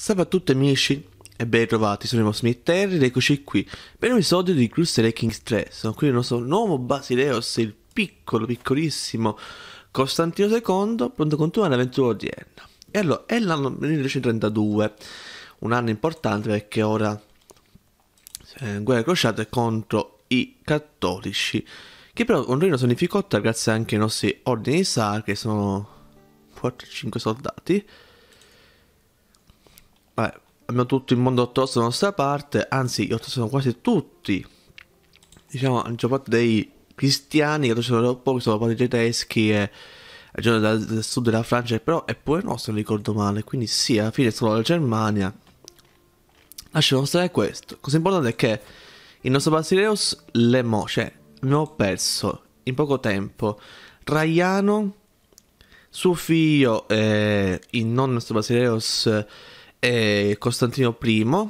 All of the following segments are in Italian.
Salve a tutti amici e ben trovati, sono Emo Smith Terry ed eccoci qui per un episodio di Crusader Kings 3 Sono qui il nostro nuovo Basileos, il piccolo, piccolissimo Costantino II Pronto a continuare l'avventura odierna E allora, è l'anno 1932 Un anno importante perché ora eh, Guerra crociata contro i cattolici Che però un regno sono in difficoltà grazie anche ai nostri ordini di Sar Che sono 4-5 soldati Vabbè, abbiamo tutto il mondo ortodosso dalla nostra parte, anzi gli ortodossi sono quasi tutti, diciamo, la maggior parte dei cristiani, che sono pochi, sono parte tedeschi e la gente del sud della Francia, però è pure nostro, non ricordo male, quindi sì, alla fine solo la Germania. Lasciamo stare questo. Cosa importante è che il nostro Basileus Lemo, cioè, abbiamo perso in poco tempo Raiano, suo figlio, eh, il nonno nostro Basileus... Eh, e Costantino I,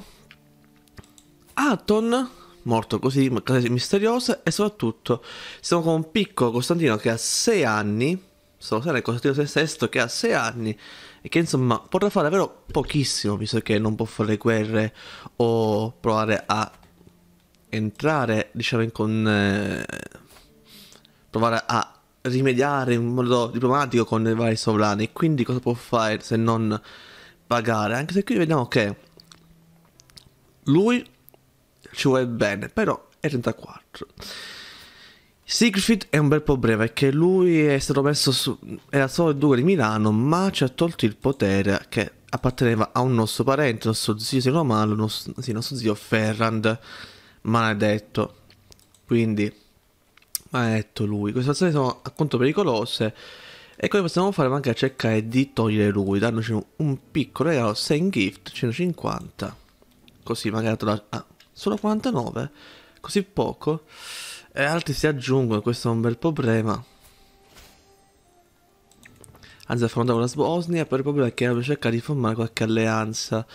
Aton, morto così in case misteriosa, e soprattutto siamo con un piccolo Costantino che ha 6 anni, solo sarà Costantino VI che ha 6 anni e che insomma potrà fare davvero pochissimo visto che non può fare guerre o provare a entrare diciamo in con... Eh, provare a rimediare in modo diplomatico con i vari sovrani quindi cosa può fare se non pagare, anche se qui vediamo che lui ci vuole bene, però è 34. Siegfried è un bel problema, è che lui è stato messo su... era solo il duca di Milano, ma ci ha tolto il potere che apparteneva a un nostro parente, nostro zio, se non male, nostro, sì, nostro zio Ferrand, maledetto. Quindi, maledetto lui. Queste azioni sono appunto pericolose e come possiamo fare? Magari cercare di togliere lui, dandoci un piccolo regalo, send gift, 150. Così magari... La... Ah, solo 49? Così poco? E altri si aggiungono, questo è un bel problema. Anzi, affrontiamo la Bosnia, però il problema è che dobbiamo cercare di formare qualche alleanza.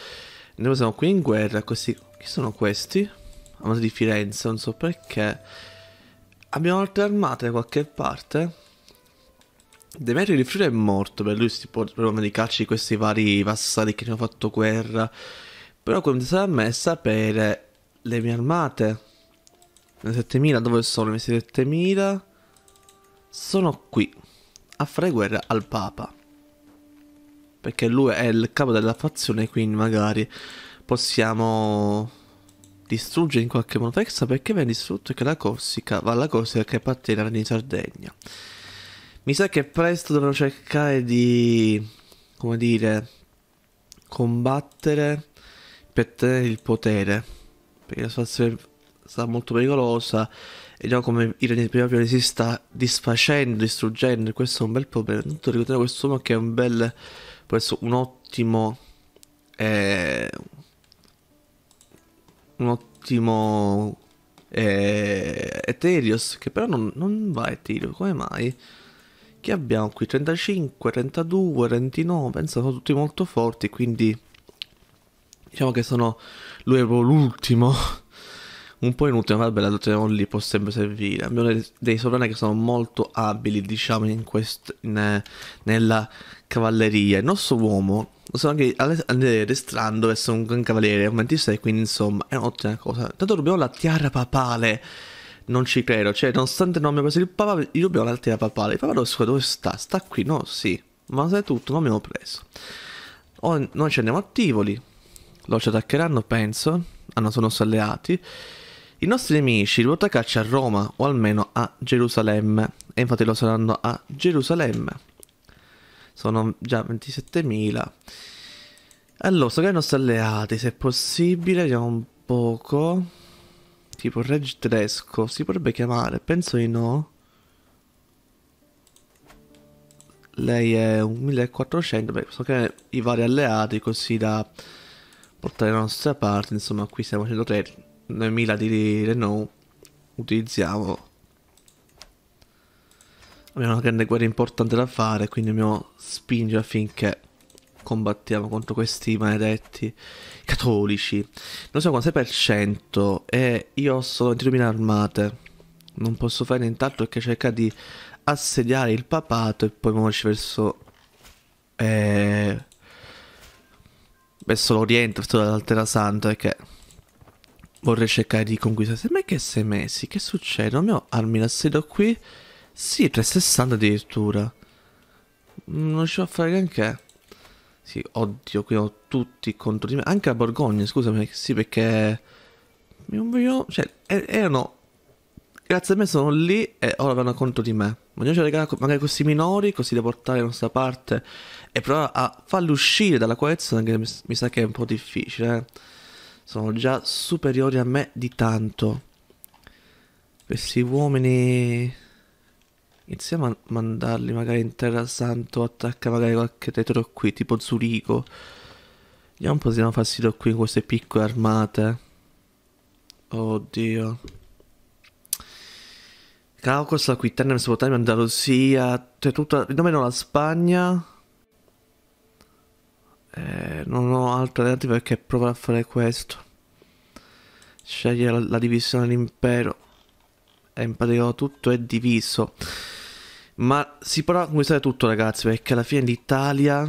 Noi siamo qui in guerra, questi... Chi sono questi? Amati di Firenze, non so perché. Abbiamo altre armate da qualche parte? De di Friuli è morto, per lui si può rivendicare di questi vari vassalli che ne hanno fatto guerra. Però come che mi serve a me sapere le mie armate. Le 7000, dove sono le 7000? Sono qui, a fare guerra al Papa. Perché lui è il capo della fazione, quindi magari possiamo distruggere in qualche modo perché viene distrutto che la Corsica va alla Corsica che appartiene alla Sardegna. Mi sa che presto dovrò cercare di, come dire, combattere per tenere il potere. Perché la situazione sta molto pericolosa e già come Irene Privapione si sta disfacendo, distruggendo, questo è un bel problema. Tutto questo quest'uomo che è un bel, un ottimo, eh, un ottimo eh, Eterios, che però non, non va Eterios, come mai? che abbiamo qui 35, 32, 29, sono tutti molto forti, quindi diciamo che sono lui è proprio l'ultimo un po' inutile, vabbè, la teniamo lì, può sempre servire. Abbiamo dei, dei sovrani che sono molto abili, diciamo, in quest, in, eh, nella cavalleria. Il nostro uomo, lo sono anche Andrea Destran, dovesse essere un gran cavaliere, un 26, quindi insomma è un'ottima cosa. Tanto dobbiamo la tiara papale non ci credo. Cioè, nonostante il nome abbia preso il papà, io dobbiamo l'altera papale. Il papà dove sta? Sta qui? No, sì. Ma sai tutto, non abbiamo preso. O, noi ci andiamo a Tivoli. Loro ci attaccheranno, penso. Hanno sono alleati. I nostri nemici li a caccia a Roma, o almeno a Gerusalemme. E infatti lo saranno a Gerusalemme. Sono già 27.000. Allora, sto che i nostri alleati, se è possibile, vediamo un poco. Tipo reg tedesco, si potrebbe chiamare, penso di no. Lei è un 1400, beh, so che i vari alleati così da portare la nostra parte, insomma qui siamo 103, 9000 di Renault, utilizziamo. Abbiamo una grande guerra importante da fare, quindi dobbiamo spingere affinché combattiamo contro questi maledetti cattolici. Noi siamo quasi per 100 e io ho solo 22.000 armate. Non posso fare nient'altro che cercare di assediare il papato e poi muoverci verso... Eh, verso l'Oriente, verso l'Altera Santa, perché vorrei cercare di conquistare. Ma che sei mesi? Che succede? Non ho armi d'assedio qui? Sì, 360 addirittura. Non ci ho a fare neanche. Sì, oddio, qui ho tutti contro di me. Anche la Borgogna, scusami, sì, perché... Non voglio... Cioè, er-, erano... Grazie a me sono lì e ora vanno contro di me. Vogliamoci cioè, regalare magari questi minori, così da portare la nostra parte e provare a farli uscire dalla coalizione, che mi, sa che è un po' difficile. Eh. Sono già superiori a me di tanto. Questi uomini... Iniziamo a mandarli magari in terra santo, attacca magari qualche tetro qui, tipo Zurigo. Vediamo un po' se possiamo fastidio qui in queste piccole armate. Oddio. Caucus, Aquitania, Mesopotamia, Andalusia, cioè tutta... No, meno la Spagna. Eh, non ho altro da dire perché provare a fare questo. Scegliere la, la divisione dell'impero. E in pratica tutto è diviso. Ma si può conquistare tutto, ragazzi, perché alla fine l'Italia.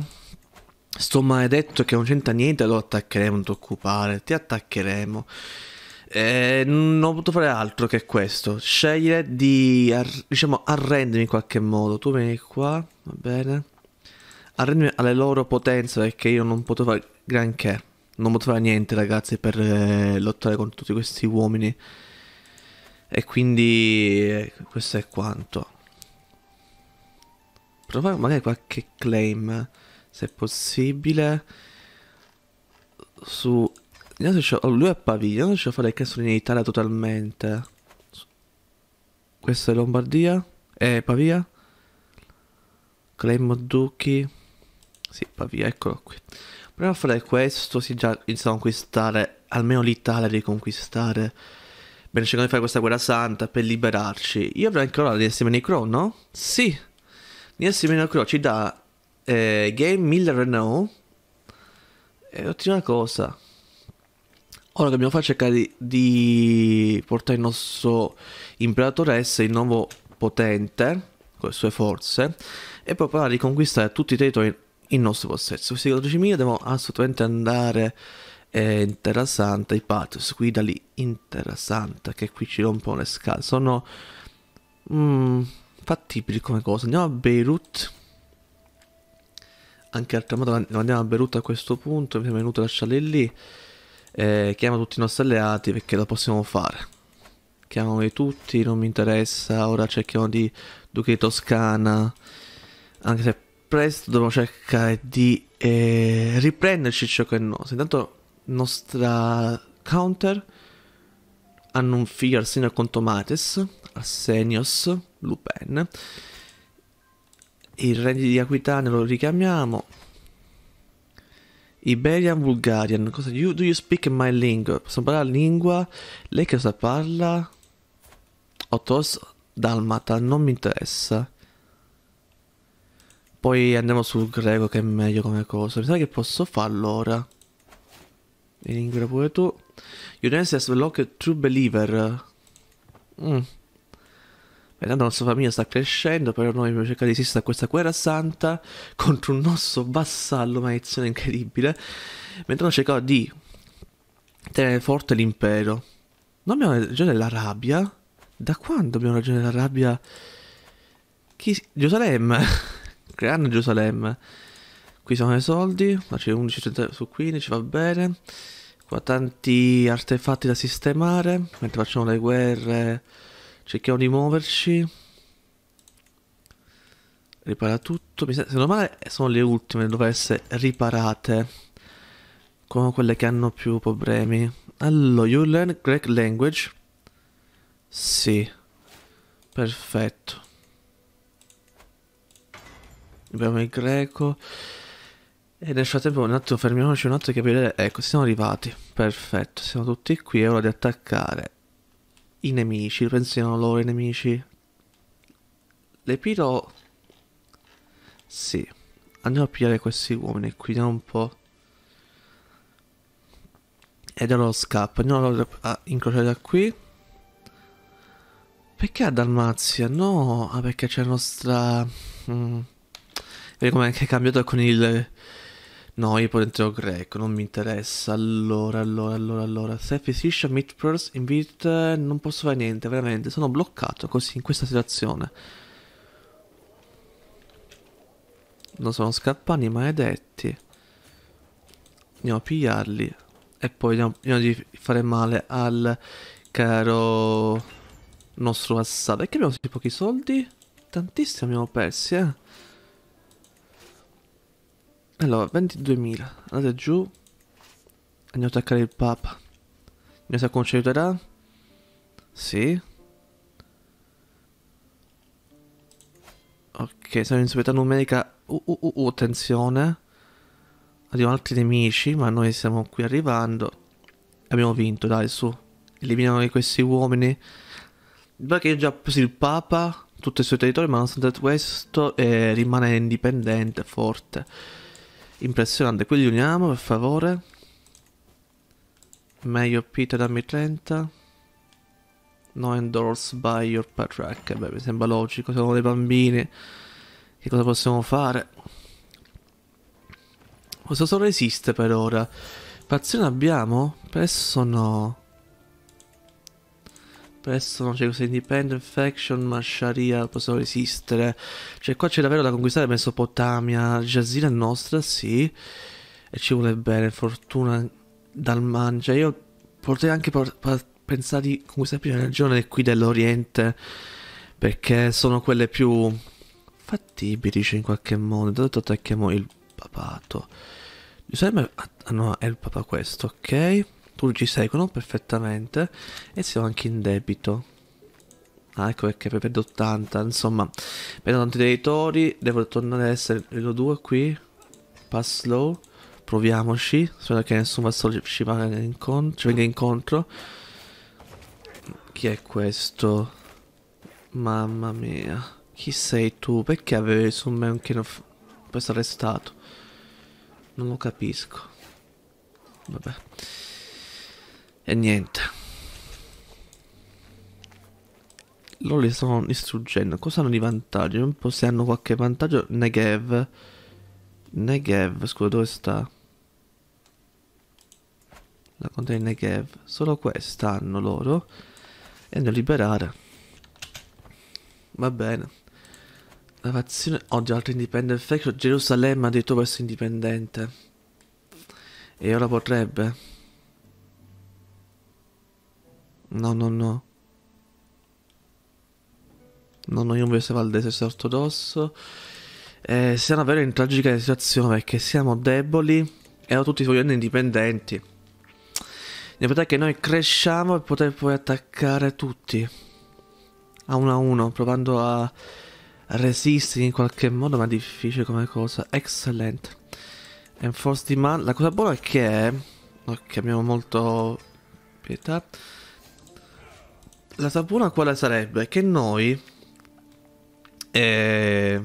Sto maledetto che non c'entra niente, lo attaccheremo, non ti occupare, ti attaccheremo. Eh, non ho potuto fare altro che questo. Scegliere di ar- diciamo arrendermi in qualche modo. Tu vieni qua, va bene. Arrendermi alle loro potenze perché io non potevo fare granché. Non potevo fare niente, ragazzi, per eh, lottare contro tutti questi uomini. E quindi eh, questo è quanto. Trovare magari qualche claim, se possibile, su... se oh, lui è a Pavia, non riesce a fare il cazzo in Italia totalmente. Questa è Lombardia? Eh, Pavia? Claim Duchi? Sì, Pavia, eccolo qui. Proviamo a fare questo, si già inizia a conquistare, almeno l'Italia riconquistare. Bene, cerchiamo di fare questa guerra santa per liberarci. Io avrei ancora le seme nei Cron, no? Sì! Nils Simenocro ci dà eh, Game 1000 Renault. E ottima cosa. Ora dobbiamo fare cercare di, di, portare il nostro imperatore S, il nuovo potente, con le sue forze, e poi provare a riconquistare tutti i territori in nostro possesso. Questi 14.000 devono assolutamente andare eh, in Terra Santa, i Patrius, qui da lì in Terra Santa, che qui ci rompono le scale. Sono... Mm, fattibili come cosa. Andiamo a Beirut. Anche al tramato lo andiamo a Beirut a questo punto. Mi è venuto lasciarli lì. Eh, chiamo tutti i nostri alleati perché lo possiamo fare. Chiamami tutti, non mi interessa. Ora cerchiamo di Duca di Toscana. Anche se presto dobbiamo cercare di eh, riprenderci ciò che è nostro. Intanto nostra counter hanno un fear sino a conto Mates Arsenios Lupin. Il Regno di Aquitania lo richiamiamo. Iberian Bulgarian. Cosa, you, do you speak my lingua? Possiamo parlare la lingua? Lei cosa parla? Otos Dalmata. Non mi interessa. Poi andiamo sul greco che è meglio come cosa. Mi sa che posso farlo ora. In lingua pure tu. as a locked true believer. Mm. Eh, tanto la nostra famiglia sta crescendo, però noi dobbiamo cercare di esistere a questa guerra santa contro un nostro vassallo, maledizione incredibile, mentre noi cercava di tenere forte l'impero. Non abbiamo ragione della rabbia? Da quando abbiamo ragione della rabbia? Chi... Gerusalemme! Creando Gerusalemme. Qui sono i soldi, ma c'è 11 su 15, va bene. Qua tanti artefatti da sistemare, mentre facciamo le guerre Cerchiamo di muoverci. Ripara tutto. Se non male sono le ultime, dovrebbero essere riparate. Come quelle che hanno più problemi. Allora, you learn Greek language. Sì. Perfetto. Abbiamo il greco. E nel frattempo un attimo fermiamoci un attimo che vedere. Ecco, siamo arrivati. Perfetto, siamo tutti qui. È ora di attaccare i nemici, pensiano loro i nemici. L'epiro... Sì. Andiamo a pigliare questi uomini qui, da un po'. Ed allora scappa. Andiamo a incrociare da qui. Perché a Dalmazia? No, ah, perché c'è la nostra... Mm. Vedi com'è che è cambiato con il... No, io poi entro greco, non mi interessa. Allora, allora, allora, allora. Se Physician, Meat Purse, Invite, non posso fare niente, veramente. Sono bloccato così, in questa situazione. Non sono scappati, maledetti. Andiamo a pigliarli. E poi andiamo, andiamo di fare male al caro nostro assato. Perché abbiamo così pochi soldi? Tantissimi abbiamo persi, eh. Allora, 22.000. Andate giù. Andiamo a attaccare il Papa. Mi sa che ci Sì. Ok, siamo in superiorità numerica. Uh, uh, uh, uh attenzione. Arrivano altri nemici, ma noi stiamo qui arrivando. Abbiamo vinto, dai, su. Eliminiamo questi uomini. Il che già preso il Papa, tutto il suo territorio, ma nonostante questo eh, rimane indipendente, forte. Impressionante, quelli uniamo per favore. Meglio Peter dammi 30. No endorsed by your patrack. Beh, mi sembra logico, sono dei bambini. Che cosa possiamo fare? Questo solo esiste per ora. Fazione abbiamo? Presso no non c'è cioè, questa independent faction, ma Sharia possono resistere. Cioè qua c'è davvero da conquistare Mesopotamia, Jazira è nostra, sì, e ci vuole bene, fortuna dal mangia. Cioè, io potrei anche por- par- pensare di conquistare prima la regione qui dell'Oriente, perché sono quelle più fattibili, cioè in qualche modo. Intanto attacchiamo il papato. Giuseppe, ah no, è il papa questo, ok? Tu ci seguono perfettamente e siamo anche in debito. Ah, ecco perché perdo 80, insomma, perdo tanti territori, devo tornare ad essere livello 2 qui, pass slow, proviamoci, spero che nessuno vassallo ci, ci venga incontro. Chi è questo? Mamma mia, chi sei tu? Perché avevi su me un che questo arrestato? Non lo capisco. Vabbè. E niente. Loro li stanno distruggendo. Cosa hanno di vantaggio? Non so se hanno qualche vantaggio. Negev. Negev, scusa, dove sta? La contea di Negev. Solo questa hanno loro. E ne liberare. Va bene. La fazione oggi altro independent faction. Gerusalemme ha detto questo indipendente. E ora potrebbe. No, no, no. No, no, io invece Valdese sono ortodosso. Eh, siamo davvero in tragica situazione perché siamo deboli e tutti i vogliono indipendenti. La verità è che noi cresciamo e poter poi attaccare tutti. A uno a uno, provando a resistere in qualche modo, ma è difficile come cosa. Excellent. Enforce demand. La cosa buona è che... Ok, abbiamo molto pietà la sapuna quale sarebbe? Che noi... Eh...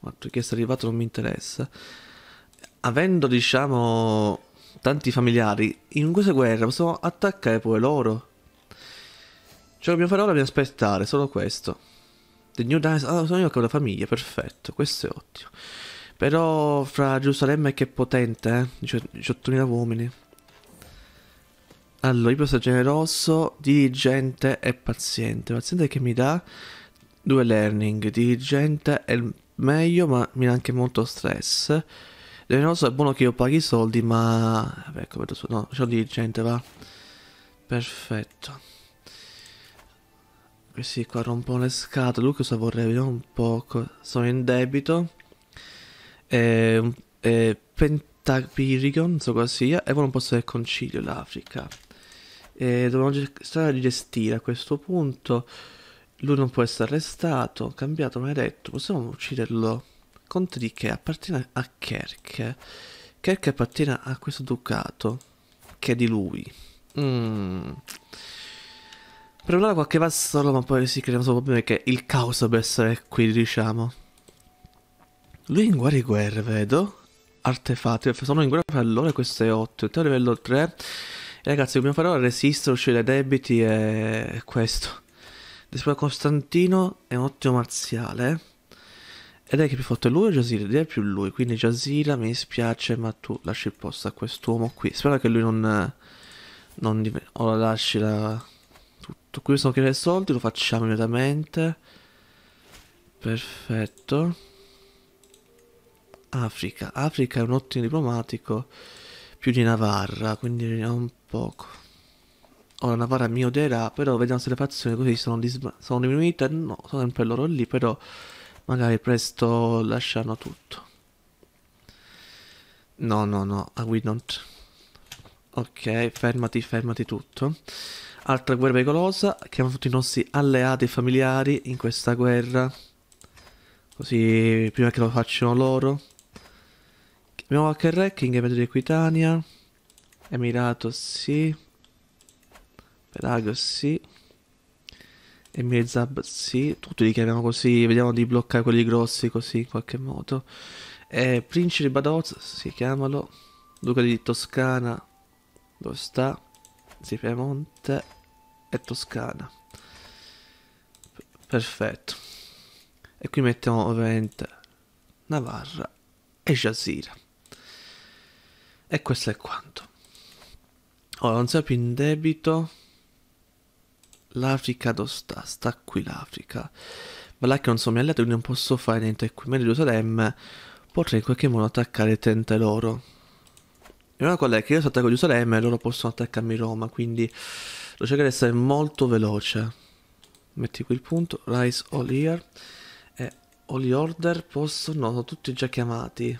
Quanto è arrivato non mi interessa. Avendo, diciamo, tanti familiari, in questa guerra possiamo attaccare pure loro. Ciò cioè, che dobbiamo fare ora è aspettare, solo questo. The New Dynasty... Ah, sono io che ho una famiglia, perfetto, questo è ottimo. Però fra Gerusalemme che potente, eh? 18.000 uomini. Allora, io posso generoso, dirigente e paziente. Paziente che mi dà due learning. Dirigente è meglio, ma mi dà anche molto stress. Generoso è buono che io paghi i soldi, ma... Vabbè, ecco, vedo su... No, c'ho dirigente, va. Perfetto. Questi qua rompono le scatole. Lui cosa vorrei? Vediamo un po'. Sono in debito. E, e Pentapirigon, non so cosa sia. E poi non posso avere concilio l'Africa e eh, dobbiamo cercare di gestire a questo punto. Lui non può essere arrestato, cambiato, maledetto, possiamo ucciderlo. Conto di che appartiene a Kerk. Kerk appartiene a questo ducato, che è di lui. Mm. Per ora qualche vassallo, ma poi si crea un problema che il caos deve essere qui, diciamo. Lui in guerra e guerra, vedo. Artefatti, sono in guerra per allora, questo è 8. Il livello 3 Ragazzi, dobbiamo fare ora resistere, uscire dai debiti e questo. Despota Costantino è un ottimo marziale. Ed è che più forte lui o Jasira? Direi più lui. Quindi Jasira mi dispiace, ma tu lasci il posto a quest'uomo qui. Spero che lui non... non diven- ora lasci la... tutto. Qui possiamo creare soldi, lo facciamo immediatamente. Perfetto. Africa. Africa è un ottimo diplomatico più di Navarra, quindi vediamo un poco. Ora Navarra mi odierà, però vediamo se le fazioni così sono, sono diminuite. No, sono sempre loro lì, però magari presto lasciano tutto. No, no, no, we don't. Ok, fermati, fermati tutto. Altra guerra pericolosa, chiamiamo tutti i nostri alleati e familiari in questa guerra. Così prima che lo facciano loro. Abbiamo hacker hacking, evento di Equitania. Emirato sì. Pelago sì. Emile Zab sì. Tutti li chiamiamo così. Vediamo di bloccare quelli grossi così in qualche modo. Eh, Principe Badoz sì, chiamalo. Duca di Toscana. Dove sta? Sì, Piemonte e Toscana. P perfetto. E qui mettiamo ovviamente Navarra e Jazira. E questo è quanto. Ora non siamo più in debito. L'Africa dove sta? Sta qui l'Africa. Ma là che non sono mio alleato quindi non posso fare niente qui. Ma Gerusalemme potrei in qualche modo attaccare e tente loro. E una cosa è che io attacco Gerusalemme e loro possono attaccarmi Roma, quindi lo cercherò di essere molto veloce. Metti qui il punto, Rise All here E All the Order possono, sono tutti già chiamati.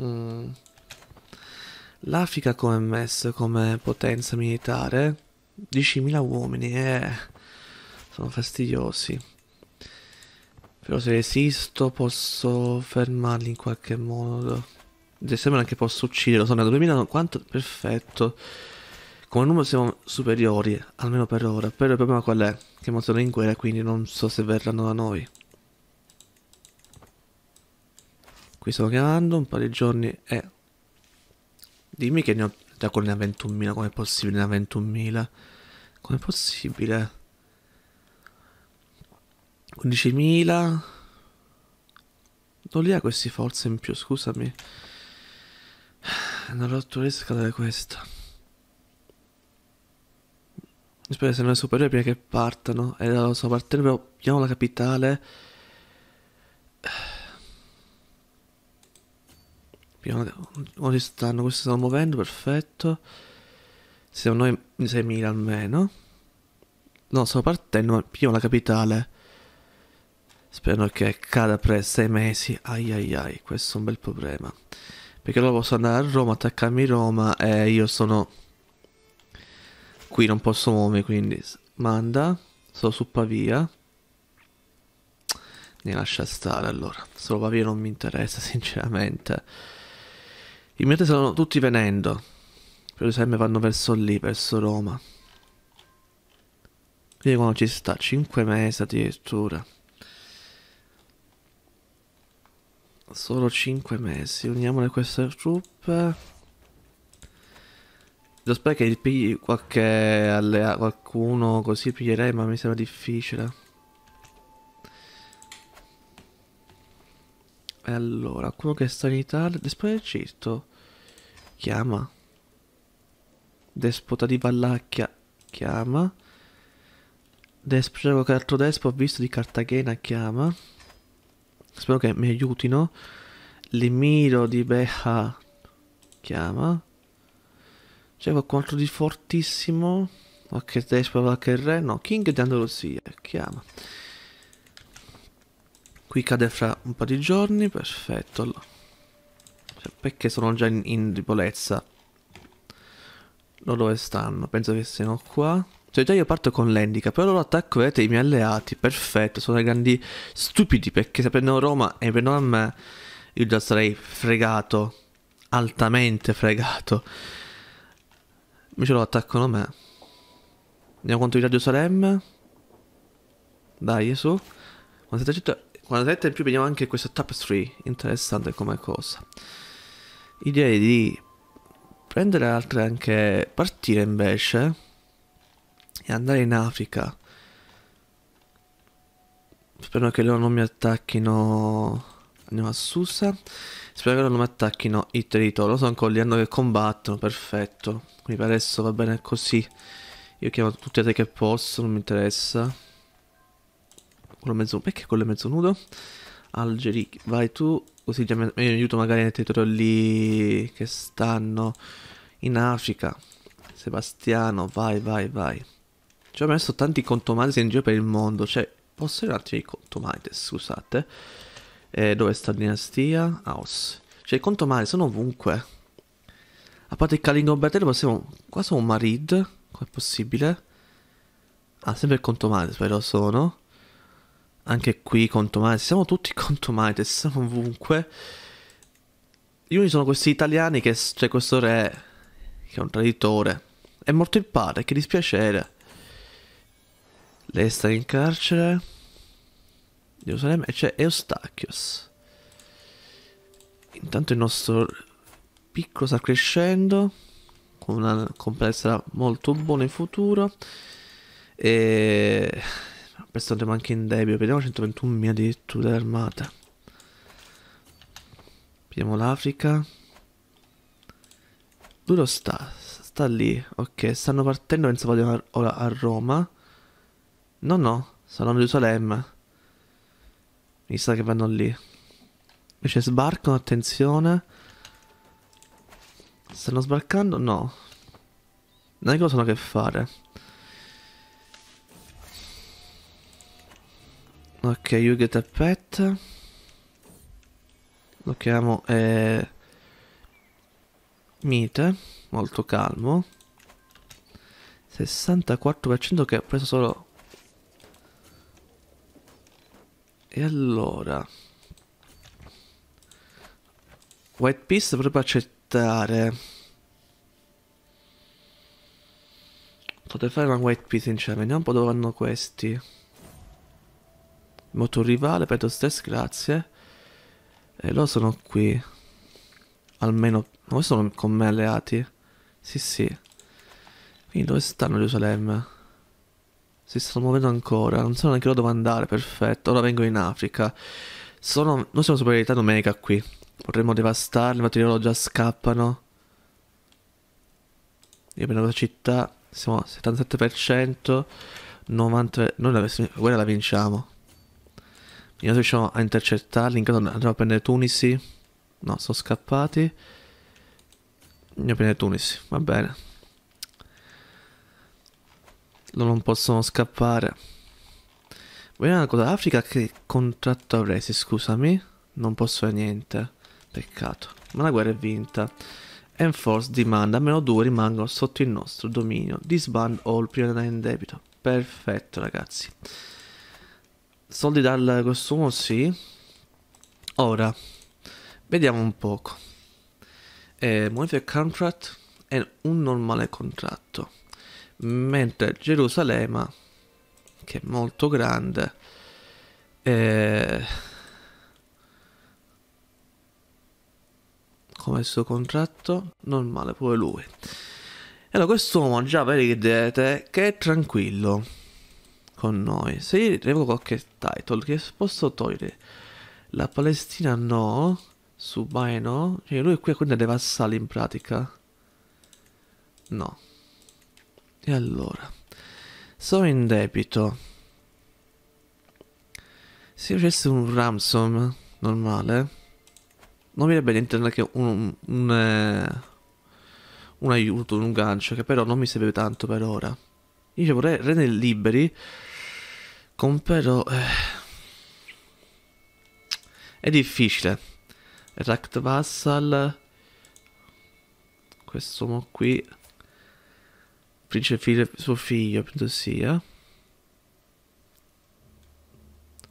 mmm L'Africa come messa come potenza militare, 10.000 uomini, eh, sono fastidiosi. Però se resisto posso fermarli in qualche modo. Cioè, sembra che posso ucciderlo, sono a 2000, quanto? Perfetto. Come numero siamo superiori, almeno per ora. Però il problema qual è? Che non sono in guerra, quindi non so se verranno da noi. Qui sto chiamando, un paio di giorni e eh, Dimmi che ne ho da con ne 21.000, com'è possibile ne 21.000? Com'è possibile? 15.000 Non li ha questi forze in più, scusami Non l'ho riesco a dare questa Spero di essere superiore prima che partano E eh, la so partendo, abbiamo la capitale Prima, ora oh, stanno, questi stanno muovendo, perfetto. Siamo noi 6.000 almeno. No, sto partendo, prima la capitale. Spero che cada per sei mesi. Ai ai ai, questo è un bel problema. Perché allora posso andare a Roma, attaccarmi Roma e io sono... Qui non posso muovermi, quindi... Manda, sono su Pavia. Ne lascia stare allora. Solo Pavia non mi interessa, sinceramente. I miei stanno tutti venendo. Per esempio vanno verso lì, verso Roma. Quindi quando ci sta 5 mesi addirittura. Solo 5 mesi. Uniamole queste truppe. Lo spero che pigli qualche allea, qualcuno così piglierei, ma mi sembra difficile. Allora, quello che sta in Italia... Despota d'Egitto? Chiama. Despota di Vallacchia? Chiama. Despota altro despo ho visto di Cartagena? Chiama. Spero che mi aiutino. Limiro di Beha? Chiama. C'è qualcosa di fortissimo? Qualche despota, qualche re? No, King di Andalusia? Chiama. Qui cade fra un po' di giorni, perfetto. Cioè, perché sono già in, in ripolezza? Loro dove stanno? Penso che siano qua. Cioè già io parto con l'Endica, però loro vedete, i miei alleati, perfetto. Sono dei grandi stupidi, perché se prendono Roma e prendono a me, io già sarei fregato. Altamente fregato. Invece loro attaccano me. Vediamo quanto di raggio saremmo. Dai, su. 47 in più vediamo anche questa tapestry, interessante come cosa. Idea di prendere altre anche, partire invece e andare in Africa. Spero che loro non mi attacchino. Andiamo a Susa. Spero che loro non mi attacchino i territori. lo so ancora li hanno che combattono, perfetto. Quindi per adesso va bene così. Io chiamo tutti te che posso, non mi interessa. Quello mezzo... Perché quello è mezzo nudo? Algeri, vai tu, così già mi, aiuto magari nel territorio lì che stanno in Africa. Sebastiano, vai, vai, vai. Ci ho messo tanti contomantes in giro per il mondo, cioè... Posso un attimo i contomantes, scusate. Eh, dove sta la dinastia? House. Cioè, i contomari sono ovunque. A parte il Kalingobertello possiamo... Qua sono un Marid, com'è possibile? Ah, sempre il contomare, però sono anche qui contomati, siamo tutti contomati, siamo ovunque. Gli unici sono questi italiani che c'è cioè questo re che è un traditore. È morto il padre, che dispiacere. Lei sta in carcere. Gerusalemme e c'è Eustachios. Intanto il nostro piccolo sta crescendo con una complessa molto buona in futuro. E Pestante anche in debito. Vediamo 121.000 addirittura strutture Vediamo l'Africa. Duro sta. Sta lì. Ok, stanno partendo. Penso vadano ora a Roma. No, no. Sono a Gerusalemme. Mi sa che vanno lì. Invece sbarcano, attenzione. Stanno sbarcando? No. Non è cosa sono che fare. Ok, you get a pet. Lo chiamo eh, Mite, molto calmo. 64% che ha preso solo... E allora... White Beast potrebbe accettare... Potrei fare una White Beast insieme, vediamo un po' dove vanno questi. Morto un rivale, stress, grazie. E loro sono qui. Almeno... Noi sono con me alleati. Sì, sì. Quindi dove stanno Gerusalemme? Si stanno muovendo ancora. Non so neanche loro dove andare. Perfetto. Ora vengo in Africa. Sono... Noi siamo superiorità numerica qui. Potremmo devastarli, ma loro già scappano. Io prendo la città. Siamo al 77%. 90... Noi la guerra la vinciamo. Andiamo riusciamo a intercettarli. In caso andiamo a prendere Tunisi. No, sono scappati. Andiamo a prendere Tunisi, va bene. Loro non possono scappare. Vediamo una cosa. Africa che contratto avrei, scusami. Non posso fare niente. Peccato. Ma la guerra è vinta. Enforce dimanda, almeno due rimangono sotto il nostro dominio. Disband all prima da in debito. Perfetto ragazzi. Soldi dal costumo, sì. Ora, vediamo un poco. Eh, modify contract è un normale contratto. Mentre Gerusalemme, che è molto grande, eh, come il suo contratto normale pure lui allora quest'uomo già vedete che è tranquillo con noi. Se io revoco qualche title, che posso togliere? La Palestina no, Subai no. Cioè lui qui quindi dei vassali in pratica. No. E allora? Sono in debito. Se facessi un ransom normale, non mi darebbe niente non che un, un, un, eh, un aiuto, un gancio, che però non mi serve tanto per ora. Io vorrei rendere liberi Compero... Eh. È difficile. Racked Vassal. Quest'uomo qui. Prince figlio, suo figlio, credo sia.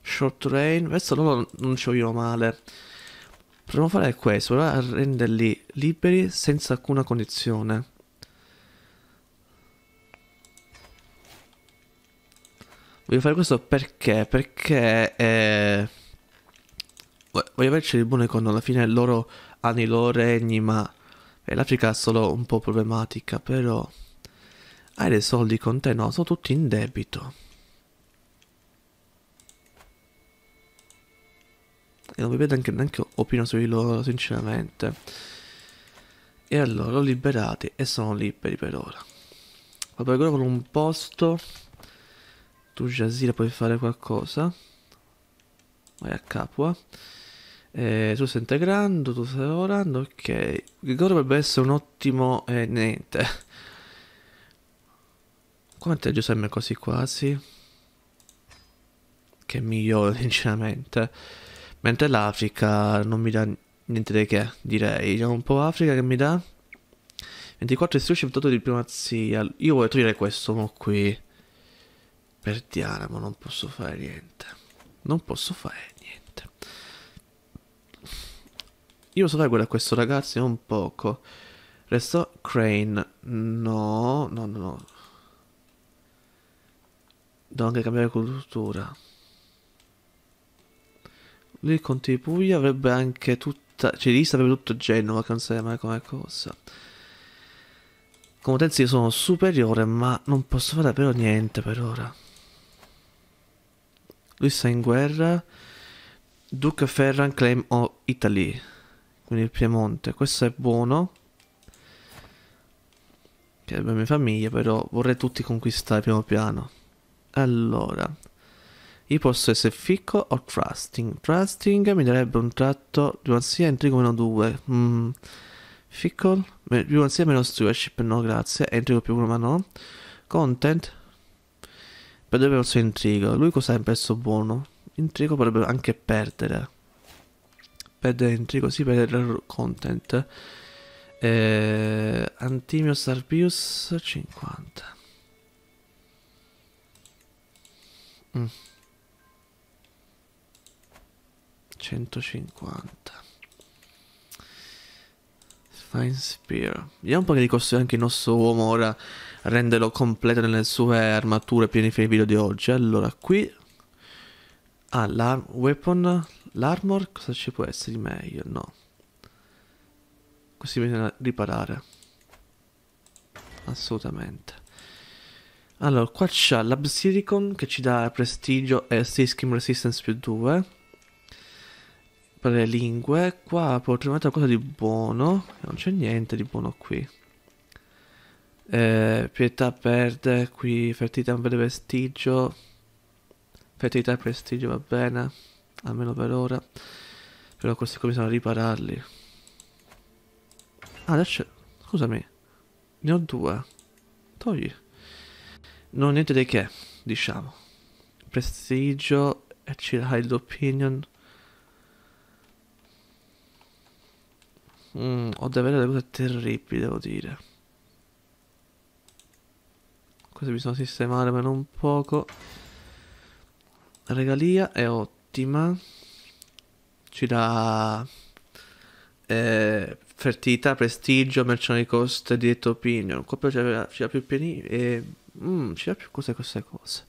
Short Rain. Questo loro non ci vogliono male. Proviamo a fare questo, allora renderli liberi senza alcuna condizione. Voglio fare questo perché? Perché eh, voglio averci il buone quando alla fine loro hanno i loro regni, ma eh, l'Africa è solo un po' problematica, però hai dei soldi con te? No, sono tutti in debito. E non mi vedo neanche, neanche opino su di loro, sinceramente. E allora, l'ho liberati e sono liberi per ora. Vabbè, ancora con un posto tu Jasira puoi fare qualcosa. Vai a capo. Eh. eh, tu stai integrando, tu stai lavorando, ok. Grigore dovrebbe essere un ottimo... Eh, niente. Quanto è Giuseppe così quasi? Che migliore, sinceramente. Mentre l'Africa non mi dà niente di che, direi. Vediamo un po' Africa che mi dà. 24 istruzioni, 28 di diplomazia. Io voglio togliere questo mo qui per Tiara ma non posso fare niente non posso fare niente io so fare quello a questo ragazzo è un poco resto crane no no no no devo anche cambiare cultura lui conti di Puglia avrebbe anche tutta cioè lì sarebbe tutto Genova che non sarebbe mai come cosa come utenze sono superiore ma non posso fare davvero niente per ora lui sta in guerra. Duke Ferran claim of Italy. Quindi il Piemonte. Questo è buono. Che è la famiglia, però vorrei tutti conquistare piano piano. Allora. Io posso essere ficco o trusting. Trusting mi darebbe un tratto di ansia intrigo meno 2. Mm. Fickle? Più ansia meno stewardship, no grazie. Entrico più 1 ma no. Content? Per il suo Intrigo. Lui cosa ha impresso buono? Intrigo potrebbe anche perdere. Perdere Intrigo, sì, perdere content. Eh, Antimius Arpius 50. Mm. 150. Fine Spear. Vediamo un po' che li costruisce anche il nostro uomo ora renderlo completo nelle sue armature piene fine video di oggi. Allora, qui... Ah, l'ar- weapon... L'armor cosa ci può essere di meglio? No. Così bisogna riparare. Assolutamente. Allora, qua c'è l'Absiricon che ci dà prestigio e Siskim Resistance più 2. Per le lingue. Qua potremmo trovare qualcosa di buono. Non c'è niente di buono qui eh, pietà perde, qui fertilità per prestigio, fertilità e prestigio va bene, almeno per ora, però questi qua bisogna ripararli. Ah, adesso, scusami, ne ho due, togli. Non ho niente di che, diciamo. Prestigio e ci hai l'opinion. Mm, ho davvero delle cose terribili, devo dire. Questo bisogna sistemare per un poco. Regalia è ottima. Ci dà eh, fertilità, prestigio, mercenary cost, diritto opinion. Coppia ci dà, ci dà più pieni e mm, ci dà più cose queste cose.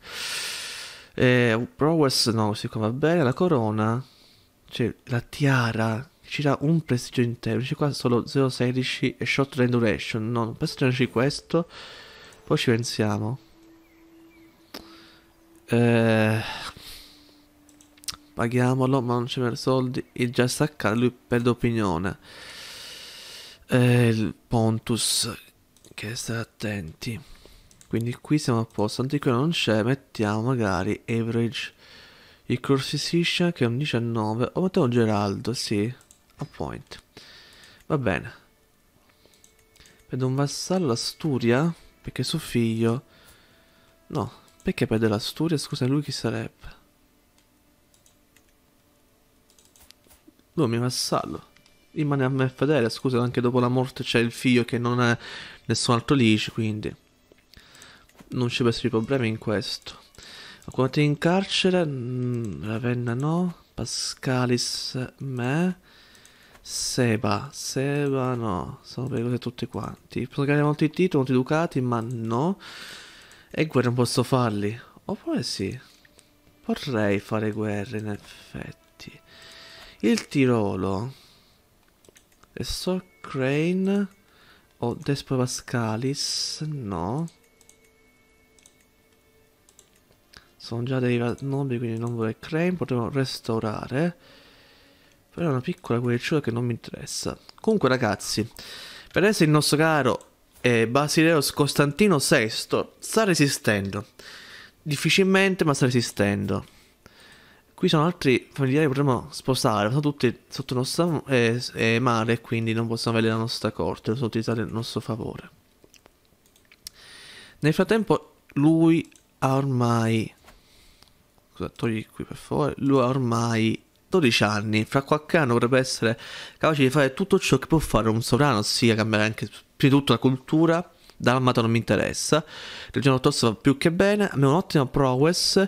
Eh, Prowess no, siccome va bene. La corona, cioè la tiara, ci dà un prestigio interno. C'è qua solo 0,16 e short duration. No, non penso di questo. Poi ci pensiamo. Eh, paghiamolo, ma non c'è per soldi. Il già staccato, lui perde opinione. Eh, il Pontus, che stai attenti. Quindi qui siamo a posto. antico non c'è, mettiamo magari average. Il Corsisisha che è un 19. Ho mettiamo Geraldo, sì. A point. Va bene. Vedo un vassallo Asturia. Perché suo figlio... No, perché perde l'Asturia? Scusa, lui chi sarebbe? Lui boh, mi vassallo. Rimane a me fedele, scusa, anche dopo la morte c'è il figlio che non è nessun altro lice, quindi... Non ci possono problemi in questo. Quando in carcere... Mm, Ravenna no. Pascalis me... Seba, Seba no, sono per cose tutti quanti. Posso cambiare molti titoli, molti ducati, ma no. E guerra non posso farli. Oppure sì. Vorrei fare guerre in effetti. Il Tirolo. E so Crane. O Despo Pascalis. No. Sono già dei nomi, quindi non vorrei Crane. Potremmo restaurare. Però è una piccola querciuta che non mi interessa. Comunque ragazzi, per vedete il nostro caro eh, Basileus Costantino VI sta resistendo. Difficilmente ma sta resistendo. Qui sono altri familiari che potremmo sposare, sono tutti sotto il nostro eh, eh, mare, quindi non possiamo avere la nostra corte, lo possiamo utilizzare a nostro favore. Nel frattempo lui ha ormai... Scusa, togli qui per favore. Lui ha ormai 14 anni, fra qualche anno dovrebbe essere capace di fare tutto ciò che può fare un sovrano, ossia cambiare anche più di tutto la cultura. Dalmato non mi interessa. Regione giorno tosto va più che bene. Abbiamo un'ottima prowess.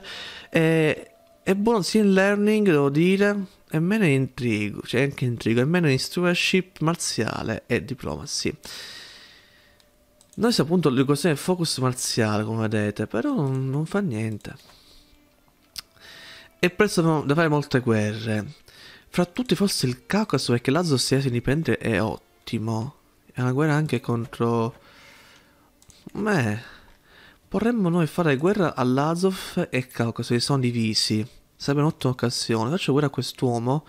E, è buono sia in learning, devo dire. E meno in intrigo, cioè anche intrigo, e meno in stewardship marziale e diplomacy. Noi siamo appunto le focus marziale, come vedete, però non, non fa niente e presero da fare molte guerre. Fra tutti forse il Caucaso perché l'Azov sia indipendente è ottimo. È una guerra anche contro... Beh, vorremmo noi fare guerra all'Azov e Caucaso, che sono divisi. Sarebbe un'ottima occasione. Faccio guerra a quest'uomo.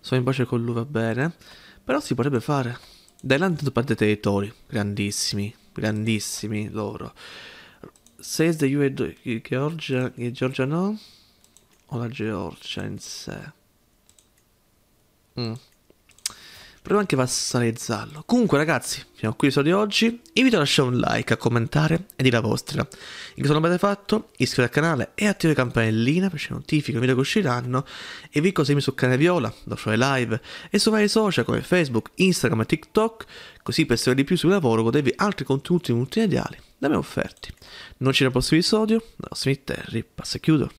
Sono in pace con lui, va bene. Però si potrebbe fare. Dailand intanto parte territori. Grandissimi. Grandissimi loro. Says the UA Georgia, Georgia no o la Georgia in sé. Mm. Proviamo anche a vassalizzarlo. Comunque, ragazzi, fino a qui l'episodio di oggi. Invito a lasciare un like, a commentare e dire la vostra. In caso non l'avete fatto, iscrivetevi al canale e attivate la campanellina per ricevere notifiche, i video che usciranno. E vi seguimi su Cane Viola, dove fare live, e su vari social come Facebook, Instagram e TikTok, così per sapere di più sul lavoro godevi altri contenuti multimediali da me offerti. Non ci vediamo al prossimo episodio, da Terry, passa e chiudo.